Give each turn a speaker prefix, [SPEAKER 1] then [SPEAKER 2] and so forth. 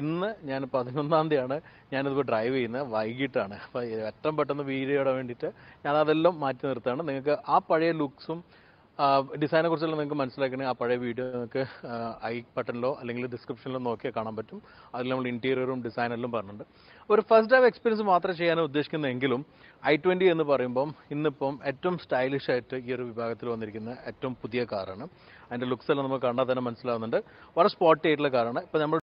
[SPEAKER 1] ഇന്ന് ഞാൻ പതിനൊന്നാം തീയതിയാണ് ഞാനിതിപ്പോൾ ഡ്രൈവ് ചെയ്യുന്നത് വൈകിട്ടാണ് അപ്പോൾ ഏറ്റവും പെട്ടെന്ന് വീഡിയോ വേണ്ടിയിട്ട് ഞാൻ അതെല്ലാം മാറ്റി നിർത്തുകയാണ് നിങ്ങൾക്ക് ആ പഴയ ലുക്സും ഡിസൈനെ കുറിച്ചുള്ള നിങ്ങൾക്ക് മനസ്സിലാക്കണേ ആ പഴയ വീഡിയോ നിങ്ങൾക്ക് ഐ ബട്ടണിലോ അല്ലെങ്കിൽ ഡിസ്ക്രിപ്ഷനിലോ നോക്കിയാൽ കാണാൻ പറ്റും അതിൽ നമ്മൾ ഇൻറ്റീരിയറും ഡിസൈനെല്ലാം പറഞ്ഞിട്ടുണ്ട് ഒരു ഫസ്റ്റ് ഡൈവ് എക്സ്പീരിയൻസ് മാത്രം ചെയ്യാൻ ഉദ്ദേശിക്കുന്നതെങ്കിലും ഐ ട്വൻറ്റി എന്ന് പറയുമ്പം ഇന്നിപ്പം ഏറ്റവും സ്റ്റൈലിഷ് ആയിട്ട് ഈ ഒരു വിഭാഗത്തിൽ വന്നിരിക്കുന്ന ഏറ്റവും പുതിയ കാറാണ് അതിൻ്റെ ലുക്സ് എല്ലാം നമുക്ക് കണ്ടാൽ തന്നെ മനസ്സിലാവുന്നുണ്ട് വളരെ സ്പോട്ടി ആയിട്ടുള്ള കാറാണ് ഇപ്പം നമ്മൾ